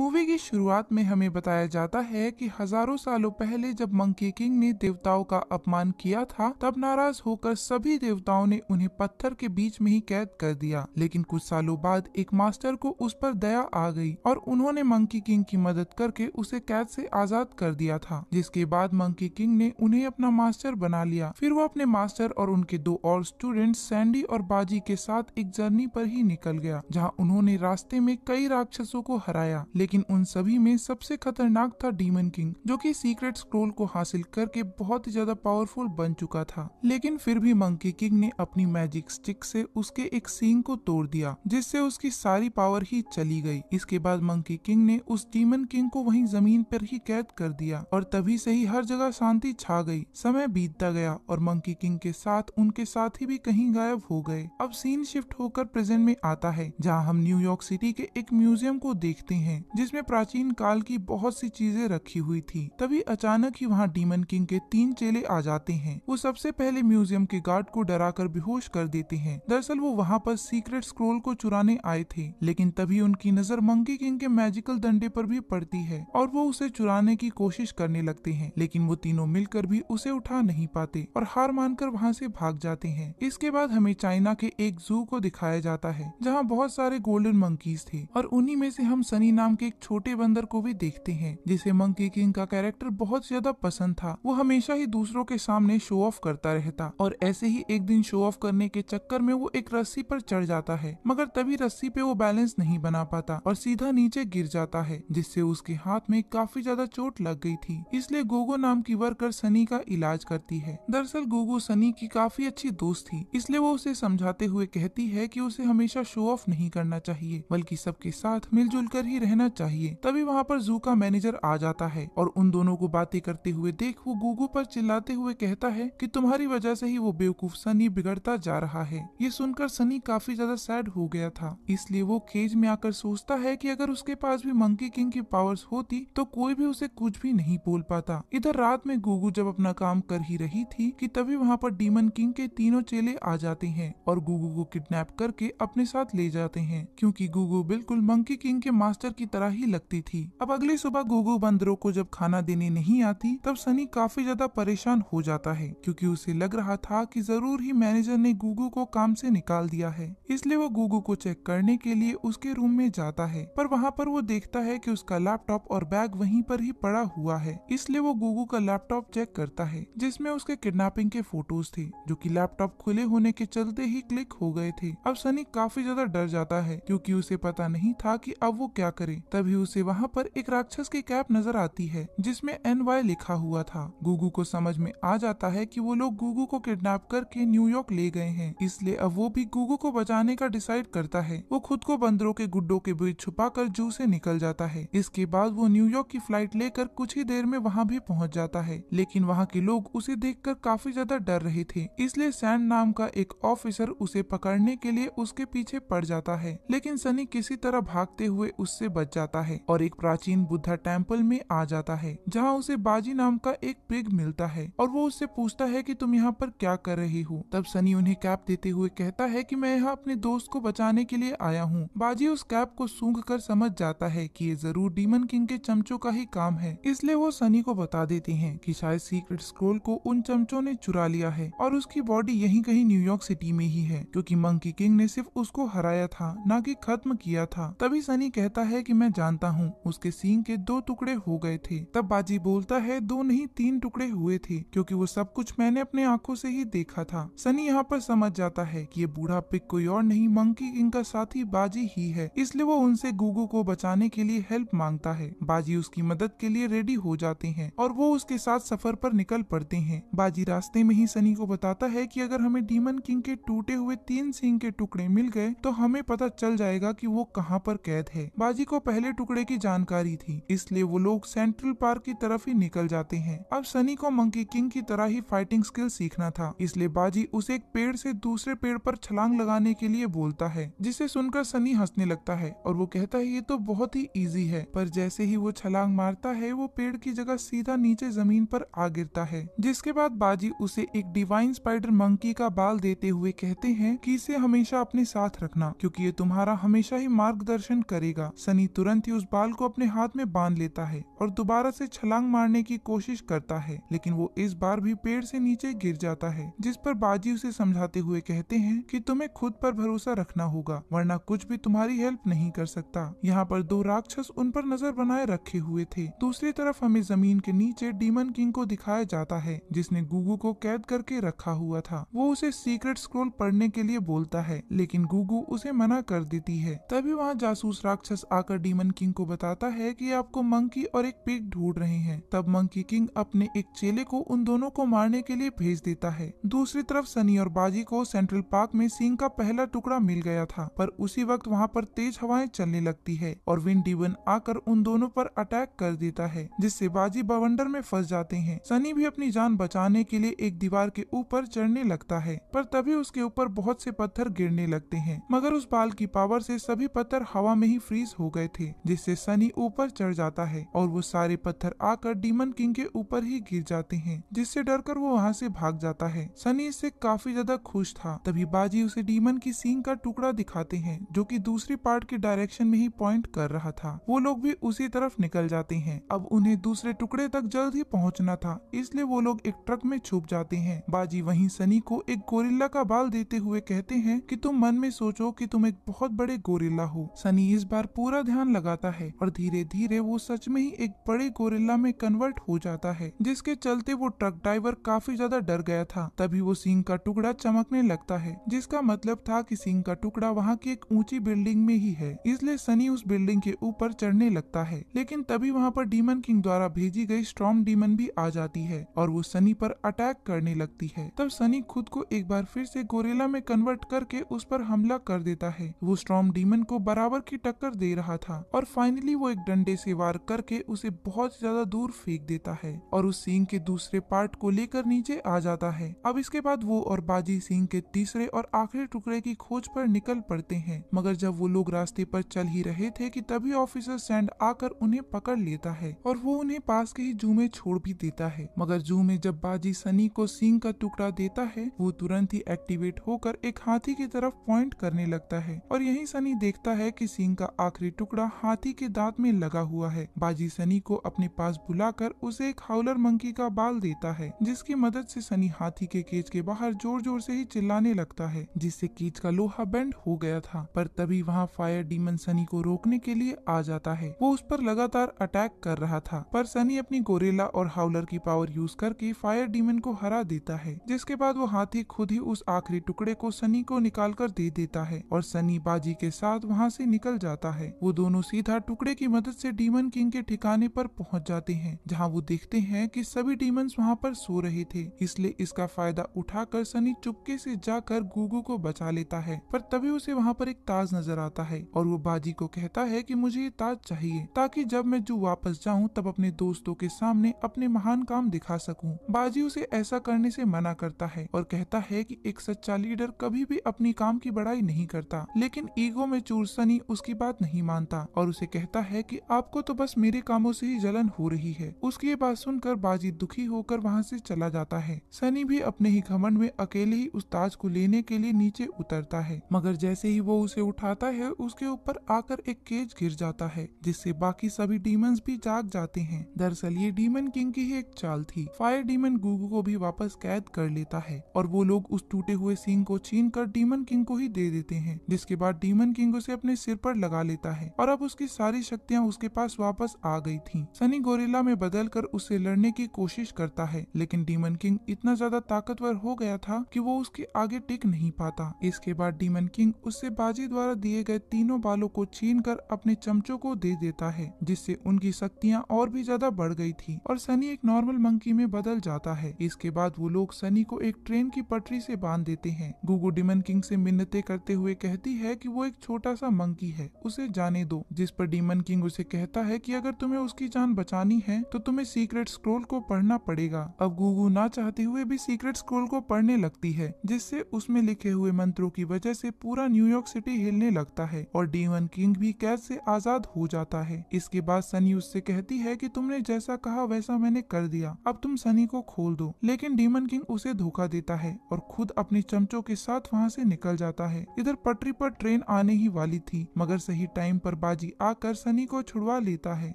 movie की शुरुआत में हमें बताया जाता है कि हजारों सालों पहले जब मंकी किंग ने देवताओं का अपमान किया था तब नाराज होकर सभी देवताओं ने उन्हें पत्थर के बीच में ही कैद कर दिया लेकिन कुछ सालों बाद एक मास्टर को उस पर दया आ गई और उन्होंने मंकी किंग की मदद करके उसे कैद से आजाद कर दिया था जिसके बाद मंकी किंग ने उन्हें अपना मास्टर बना लिया फिर वो अपने मास्टर और उनके दो और स्टूडेंट सैंडी और बाजी के साथ एक जर्नी पर ही निकल गया जहाँ उन्होंने रास्ते में कई राक्षसों को हराया लेकिन लेकिन उन सभी में सबसे खतरनाक था डीमन किंग जो कि सीक्रेट स्क्रोल को हासिल करके बहुत ही ज्यादा पावरफुल बन चुका था लेकिन फिर भी मंकी किंग ने अपनी मैजिक स्टिक से उसके एक सींग को तोड़ दिया जिससे उसकी सारी पावर ही चली गई इसके बाद मंकी किंग ने उस डीमन किंग को वहीं जमीन पर ही कैद कर दिया और तभी से ही हर जगह शांति छा गई समय बीतता गया और मंकी किंग के साथ उनके साथी भी कहीं गायब हो गए अब सीन शिफ्ट होकर प्रेजेंट में आता है जहाँ हम न्यूयॉर्क सिटी के एक म्यूजियम को देखते हैं जिसमें प्राचीन काल की बहुत सी चीजें रखी हुई थी तभी अचानक ही वहाँ डीमन किंग के तीन चेले आ जाते हैं वो सबसे पहले म्यूजियम के गार्ड को डराकर बेहोश कर देते हैं दरअसल वो वहाँ पर सीक्रेट स्क्रोल को चुराने आए थे लेकिन तभी उनकी नजर मंकी किंग के मैजिकल डंडे पर भी पड़ती है और वो उसे चुराने की कोशिश करने लगते हैं लेकिन वो तीनों मिलकर भी उसे उठा नहीं पाते और हार मानकर वहाँ से भाग जाते हैं इसके बाद हमें चाइना के एक जू को दिखाया जाता है जहाँ बहुत सारे गोल्डन मंकीज थे और उन्हीं में से हम सनी नाम के एक छोटे बंदर को भी देखते हैं जिसे मंकी किंग का कैरेक्टर बहुत ज्यादा पसंद था वो हमेशा ही दूसरों के सामने शो ऑफ करता रहता और ऐसे ही एक दिन शो ऑफ करने के चक्कर में वो एक रस्सी पर चढ़ जाता है मगर तभी रस्सी पे वो बैलेंस नहीं बना पाता और सीधा नीचे गिर जाता है जिससे उसके हाथ में काफी ज्यादा चोट लग गई थी इसलिए गोगो नाम की वर्कर सनी का इलाज करती है दरअसल गोगो सनी की काफी अच्छी दोस्त थी इसलिए वो उसे समझाते हुए कहती है कि उसे हमेशा शो ऑफ नहीं करना चाहिए बल्कि सबके साथ मिलजुल कर ही रहना चाहिए तभी वहाँ पर जू का मैनेजर आ जाता है और उन दोनों को बातें करते हुए देख वो गूगू पर चिल्लाते हुए कहता है कि तुम्हारी वजह से ही वो बेवकूफ सनी बिगड़ता जा रहा है ये सुनकर सनी काफी ज्यादा सैड हो गया था इसलिए वो केज में आकर सोचता है की अगर उसके पास भी मंकी किंग की पावर्स होती तो कोई भी उसे कुछ भी नहीं बोल पाता इधर रात में गूगू जब अपना काम कर ही रही थी कि तभी वहाँ पर डीमन किंग के तीनों चेले आ जाते हैं और गूगू को किडनैप करके अपने साथ ले जाते हैं क्योंकि गूगू बिल्कुल मंकी किंग के मास्टर की तरह तरह ही लगती थी अब अगली सुबह गोगो बंदरों को जब खाना देने नहीं आती तब सनी काफी ज्यादा परेशान हो जाता है क्योंकि उसे लग रहा था कि जरूर ही मैनेजर ने गुगू को काम से निकाल दिया है इसलिए वो गुगू को चेक करने के लिए उसके रूम में जाता है पर वहाँ पर वो देखता है की उसका लैपटॉप और बैग वही पर ही पड़ा हुआ है इसलिए वो गुगू का लैपटॉप चेक करता है जिसमे उसके किडनेपिंग के फोटोज थे जो की लैपटॉप खुले होने के चलते ही क्लिक हो गए थे अब सनी काफी ज्यादा डर जाता है क्योंकि उसे पता नहीं था कि अब वो क्या करे तभी उसे वहाँ पर एक राक्षस की कैप नजर आती है जिसमें एन वाई लिखा हुआ था गूगू को समझ में आ जाता है कि वो लोग गूगू को किडनैप करके न्यूयॉर्क ले गए हैं इसलिए अब वो भी गूगू को बचाने का डिसाइड करता है वो खुद को बंदरों के गुड्डों के बीच छुपा कर जू से निकल जाता है इसके बाद वो न्यूयॉर्क की फ्लाइट लेकर कुछ ही देर में वहाँ भी पहुँच जाता है लेकिन वहाँ के लोग उसे देख कर काफी ज्यादा डर रहे थे इसलिए सैन नाम का एक ऑफिसर उसे पकड़ने के लिए उसके पीछे पड़ जाता है लेकिन सनी किसी तरह भागते हुए उससे बच जाता है और एक प्राचीन बुद्धा टेम्पल में आ जाता है जहाँ उसे बाजी नाम का एक पिग मिलता है और वो उससे पूछता है की तुम यहाँ पर क्या कर रही हो तब सनी उन्हें कैप देते हुए कहता है की मैं यहाँ अपने दोस्त को बचाने के लिए आया हूँ बाजी उस कैप को सूंघ कर समझ जाता है की ये जरूर डीमन किंग के चमचों का ही काम है इसलिए वो सनी को बता देती है की शायद सीक्रेट स्क्रोल को उन चमचों ने चुरा लिया है और उसकी बॉडी यहीं कहीं न्यूयॉर्क सिटी में ही है क्योंकि मंकी किंग ने सिर्फ उसको हराया था न कि खत्म किया था तभी सनी कहता है कि मैं मैं जानता हूँ उसके सींग के दो टुकड़े हो गए थे तब बाजी बोलता है दो नहीं तीन टुकड़े हुए थे क्योंकि वो सब कुछ मैंने अपने आंखों से ही देखा था सनी यहाँ पर समझ जाता है कि ये बूढ़ा पिक कोई और नहीं मंकी किंग का साथी बाजी ही है इसलिए वो उनसे गुगू को बचाने के लिए हेल्प मांगता है बाजी उसकी मदद के लिए रेडी हो जाते हैं और वो उसके साथ सफर पर निकल पड़ते हैं बाजी रास्ते में ही सनी को बताता है कि अगर हमें डीमन किंग के टूटे हुए तीन सिंह के टुकड़े मिल गए तो हमें पता चल जाएगा कि वो कहाँ पर कैद है बाजी को पहले पहले टुकड़े की जानकारी थी इसलिए वो लोग सेंट्रल पार्क की तरफ ही निकल जाते हैं अब सनी को मंकी किंग की तरह ही फाइटिंग स्किल सीखना था इसलिए बाजी उसे एक पेड़ से दूसरे पेड़ पर छलांग लगाने के लिए बोलता है जिसे सुनकर सनी हंसने लगता है और वो कहता है ये तो बहुत ही ईजी है पर जैसे ही वो छलांग मारता है वो पेड़ की जगह सीधा नीचे जमीन पर आ गिरता है जिसके बाद बाजी उसे एक डिवाइन स्पाइडर मंकी का बाल देते हुए कहते हैं कि इसे हमेशा अपने साथ रखना क्योंकि ये तुम्हारा हमेशा ही मार्गदर्शन करेगा सनी तुरंत तुरंत ही उस बाल को अपने हाथ में बांध लेता है और दोबारा से छलांग मारने की कोशिश करता है लेकिन वो इस बार भी पेड़ से नीचे गिर जाता है जिस पर बाजी उसे समझाते हुए कहते हैं कि तुम्हें खुद पर भरोसा रखना होगा वरना कुछ भी तुम्हारी हेल्प नहीं कर सकता यहाँ पर दो राक्षस उन पर नजर बनाए रखे हुए थे दूसरी तरफ हमें जमीन के नीचे डीमन किंग को दिखाया जाता है जिसने गुगू को कैद करके रखा हुआ था वो उसे सीक्रेट स्क्रोल पढ़ने के लिए बोलता है लेकिन गुगू उसे मना कर देती है तभी वहाँ जासूस राक्षस आकर डीमन किंग को बताता है कि आपको मंकी और एक पिग ढूंढ रहे हैं तब मंकी किंग अपने एक चेले को उन दोनों को मारने के लिए भेज देता है दूसरी तरफ सनी और बाजी को सेंट्रल पार्क में सिंह का पहला टुकड़ा मिल गया था पर उसी वक्त वहाँ पर तेज हवाएं चलने लगती है और विन डीवन आकर उन दोनों पर अटैक कर देता है जिससे बाजी बवंडर में फंस जाते हैं सनी भी अपनी जान बचाने के लिए एक दीवार के ऊपर चढ़ने लगता है पर तभी उसके ऊपर बहुत से पत्थर गिरने लगते हैं मगर उस बाल की पावर से सभी पत्थर हवा में ही फ्रीज हो गए थे थे जिससे सनी ऊपर चढ़ जाता है और वो सारे पत्थर आकर डीमन किंग के ऊपर ही गिर जाते हैं जिससे डरकर वो वहाँ से भाग जाता है सनी इससे काफी ज्यादा खुश था तभी बाजी उसे डीमन की सींग का टुकड़ा दिखाते हैं जो कि दूसरी पार्ट के डायरेक्शन में ही पॉइंट कर रहा था वो लोग भी उसी तरफ निकल जाते हैं अब उन्हें दूसरे टुकड़े तक जल्द ही पहुंचना था इसलिए वो लोग एक ट्रक में छुप जाते हैं बाजी वहीं सनी को एक गोरिल्ला का बाल देते हुए कहते हैं कि तुम मन में सोचो कि तुम एक बहुत बड़े गोरिल्ला हो सनी इस बार पूरा ध्यान लगाता है और धीरे धीरे वो सच में ही एक बड़े गोरिल्ला में कन्वर्ट हो जाता है जिसके चलते वो ट्रक ड्राइवर काफी ज्यादा डर गया था तभी वो सिंह का टुकड़ा चमकने लगता है जिसका मतलब था कि सिंह का टुकड़ा वहाँ की एक ऊंची बिल्डिंग में ही है इसलिए सनी उस बिल्डिंग के ऊपर चढ़ने लगता है लेकिन तभी वहाँ पर डीमन किंग द्वारा भेजी गई स्ट्रॉम डीमन भी आ जाती है और वो सनी पर अटैक करने लगती है तब सनी खुद को एक बार फिर से गोरेला में कन्वर्ट करके उस पर हमला कर देता है वो स्ट्रॉम डीमन को बराबर की टक्कर दे रहा था और फाइनली वो एक डंडे से वार करके उसे बहुत ज्यादा दूर फेंक देता है और उस सिंह के दूसरे पार्ट को लेकर नीचे आ जाता है अब इसके बाद वो और बाजी सिंह के तीसरे और आखिरी टुकड़े की खोज पर निकल पड़ते हैं मगर जब वो लोग रास्ते पर चल ही रहे थे कि तभी ऑफिसर सैंड आकर उन्हें पकड़ लेता है और वो उन्हें पास के ही जू में छोड़ भी देता है मगर जू में जब बाजी सनी को सिंह का टुकड़ा देता है वो तुरंत ही एक्टिवेट होकर एक हाथी की तरफ पॉइंट करने लगता है और यही सनी देखता है की सिंह का आखिरी टुकड़ा हाथी के दांत में लगा हुआ है बाजी सनी को अपने पास बुलाकर उसे एक हाउलर मंकी का बाल देता है जिसकी मदद से सनी हाथी के केज के बाहर जोर जोर से ही चिल्लाने लगता है जिससे कीच का लोहा बेंड हो गया था पर तभी वहाँ फायर डीमन सनी को रोकने के लिए आ जाता है वो उस पर लगातार अटैक कर रहा था पर सनी अपनी गोरेला और हाउलर की पावर यूज करके फायर डीमन को हरा देता है जिसके बाद वो हाथी खुद ही उस आखिरी टुकड़े को सनी को निकाल कर दे देता है और सनी बाजी के साथ वहाँ से निकल जाता है वो दोनों सीधा टुकड़े की मदद से डीमन किंग के ठिकाने पर पहुंच जाते हैं जहां वो देखते हैं कि सभी डीमंस वहां पर सो रहे थे इसलिए इसका फायदा उठाकर सनी चुपके से जाकर गुगू को बचा लेता है पर तभी उसे वहाँ पर एक ताज नजर आता है और वो बाजी को कहता है की मुझे ये ताज चाहिए ताकि जब मैं जू वापस जाऊँ तब अपने दोस्तों के सामने अपने महान काम दिखा सकूँ बाजी उसे ऐसा करने से मना करता है और कहता है कि एक सच्चा लीडर कभी भी अपनी काम की बड़ाई नहीं करता लेकिन ईगो में चूर सनी उसकी बात नहीं मानता और उसे कहता है कि आपको तो बस मेरे कामों से ही जलन हो रही है उसकी ये बात सुनकर बाजी दुखी होकर वहाँ से चला जाता है सनी भी अपने ही घमंड में अकेले ही उस ताज को लेने के लिए नीचे उतरता है मगर जैसे ही वो उसे उठाता है उसके ऊपर आकर एक केज गिर जाता है जिससे बाकी सभी डीमंस भी जाग जाते हैं दरअसल ये डीमन किंग की ही एक चाल थी फायर डीमन गुगू को भी वापस कैद कर लेता है और वो लोग उस टूटे हुए सिंग को छीन कर डीमन किंग को ही दे देते हैं जिसके बाद डीमन किंग उसे अपने सिर पर लगा लेता है और अब अब उसकी सारी शक्तियाँ उसके पास वापस आ गई थी सनी गोरिल्ला में बदल कर उससे लड़ने की कोशिश करता है लेकिन डीमन किंग इतना ज्यादा ताकतवर हो गया था कि वो उसके आगे टिक नहीं पाता इसके बाद डीमन किंग उससे बाजी द्वारा दिए गए तीनों बालों को छीन कर अपने चमचों को दे देता है जिससे उनकी शक्तियाँ और भी ज्यादा बढ़ गई थी और सनी एक नॉर्मल मंकी में बदल जाता है इसके बाद वो लोग सनी को एक ट्रेन की पटरी से बांध देते हैं गुगू डिमन किंग से मिन्नते करते हुए कहती है कि वो एक छोटा सा मंकी है उसे जाने दो जिस पर डीमन किंग उसे कहता है कि अगर तुम्हें उसकी जान बचानी है तो तुम्हें सीक्रेट स्क्रोल को पढ़ना पड़ेगा अब गुगू ना चाहते हुए भी सीक्रेट स्क्रोल को पढ़ने लगती है जिससे उसमें लिखे हुए मंत्रों की वजह से पूरा न्यूयॉर्क सिटी हिलने लगता है और डीमन किंग भी कैद से आजाद हो जाता है इसके बाद सनी उससे कहती है कि तुमने जैसा कहा वैसा मैंने कर दिया अब तुम सनी को खोल दो लेकिन डीमन किंग उसे धोखा देता है और खुद अपने चमचों के साथ वहाँ से निकल जाता है इधर पटरी पर ट्रेन आने ही वाली थी मगर सही टाइम पर बाजी आकर सनी को छुड़वा लेता है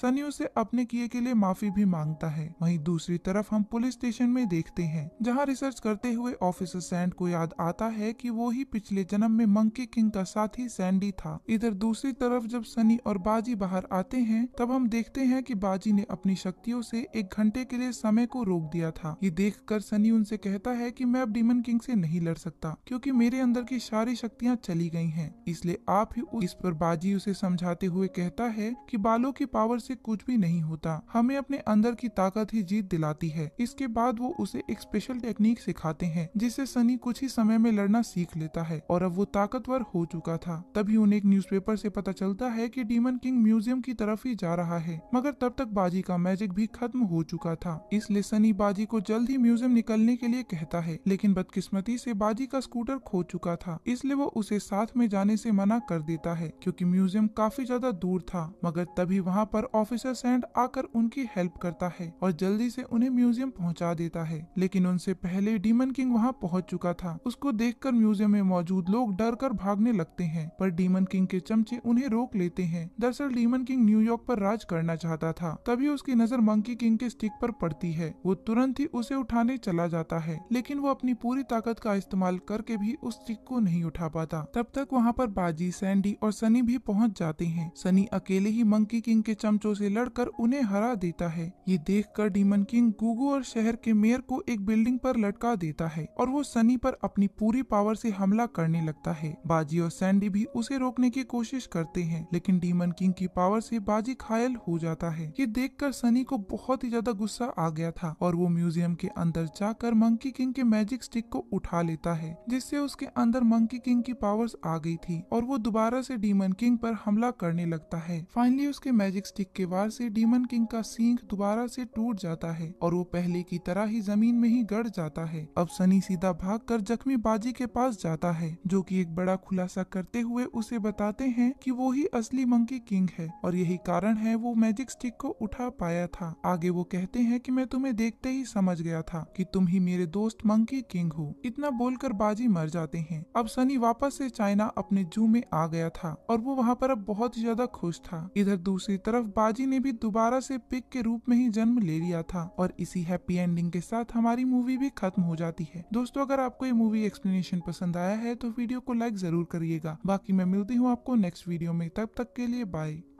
सनी उसे अपने किए के लिए माफी भी मांगता है वहीं दूसरी तरफ हम पुलिस स्टेशन में देखते हैं जहां रिसर्च करते हुए ऑफिसर सैंड को याद आता है कि वो ही पिछले जन्म में मंकी किंग का साथी सैंडी था इधर दूसरी तरफ जब सनी और बाजी बाहर आते हैं तब हम देखते हैं कि बाजी ने अपनी शक्तियों से एक घंटे के लिए समय को रोक दिया था ये देख सनी उनसे कहता है की मैं अब डीमन किंग ऐसी नहीं लड़ सकता क्यूँकी मेरे अंदर की सारी शक्तियाँ चली गयी है इसलिए आप ही इस पर बाजी उसे समझा बताते हुए कहता है कि बालों की पावर से कुछ भी नहीं होता हमें अपने अंदर की ताकत ही जीत दिलाती है इसके बाद वो उसे एक स्पेशल टेक्निक सिखाते हैं जिससे सनी कुछ ही समय में लड़ना सीख लेता है और अब वो ताकतवर हो चुका था तभी उन्हें एक न्यूज पेपर पता चलता है की डीमन किंग म्यूजियम की तरफ ही जा रहा है मगर तब तक बाजी का मैजिक भी खत्म हो चुका था इसलिए सनी बाजी को जल्द ही म्यूजियम निकलने के लिए कहता है लेकिन बदकिस्मती से बाजी का स्कूटर खो चुका था इसलिए वो उसे साथ में जाने से मना कर देता है क्योंकि म्यूजियम काफी ज्यादा दूर था मगर तभी वहाँ पर ऑफिसर सैंड आकर उनकी हेल्प करता है और जल्दी से उन्हें म्यूजियम पहुँचा देता है लेकिन उनसे पहले डीमन किंग वहाँ पहुँच चुका था उसको देख म्यूजियम में मौजूद लोग डर कर भागने लगते हैं पर डीमन किंग के चमचे उन्हें रोक लेते हैं दरअसल डीमन किंग न्यूयॉर्क आरोप राज करना चाहता था तभी उसकी नजर मंकी किंग के स्टिक पर पड़ती है वो तुरंत ही उसे उठाने चला जाता है लेकिन वो अपनी पूरी ताकत का इस्तेमाल करके भी उस स्टिक को नहीं उठा पाता तब तक वहाँ पर बाजी सैंडी और सनी भी पहुँच जाते हैं हैं सनी अकेले ही मंकी किंग के चमचों से लड़कर उन्हें हरा देता है ये देखकर डीमन किंग गुगू और शहर के मेयर को एक बिल्डिंग पर लटका देता है और वो सनी पर अपनी पूरी पावर से हमला करने लगता है बाजी और सैंडी भी उसे रोकने की कोशिश करते हैं लेकिन डीमन किंग की पावर से बाजी घायल हो जाता है ये देख सनी को बहुत ही ज्यादा गुस्सा आ गया था और वो म्यूजियम के अंदर जाकर मंकी किंग के मैजिक स्टिक को उठा लेता है जिससे उसके अंदर मंकी किंग की पावर्स आ गई थी और वो दोबारा से डीमन किंग पर हमला कर करने लगता है फाइनली उसके मैजिक स्टिक के वार से डीमन किंग का सींग दोबारा से टूट जाता है और वो पहले की तरह ही जमीन में ही गड़ जाता है अब सनी सीधा भाग कर जख्मी बाजी के पास जाता है जो की एक बड़ा खुलासा करते हुए उसे बताते हैं की वो ही असली मंकी किंग है और यही कारण है वो मैजिक स्टिक को उठा पाया था आगे वो कहते हैं की मैं तुम्हें देखते ही समझ गया था कि तुम ही मेरे दोस्त मंकी किंग हो इतना बोलकर बाजी मर जाते हैं अब सनी वापस से चाइना अपने जू में आ गया था और वो वहाँ पर अब बहुत ही ज्यादा खुश था इधर दूसरी तरफ बाजी ने भी दोबारा से पिक के रूप में ही जन्म ले लिया था और इसी हैप्पी एंडिंग के साथ हमारी मूवी भी खत्म हो जाती है दोस्तों अगर आपको ये मूवी एक्सप्लेनेशन पसंद आया है तो वीडियो को लाइक जरूर करिएगा बाकी मैं मिलती हूँ आपको नेक्स्ट वीडियो में तब तक के लिए बाय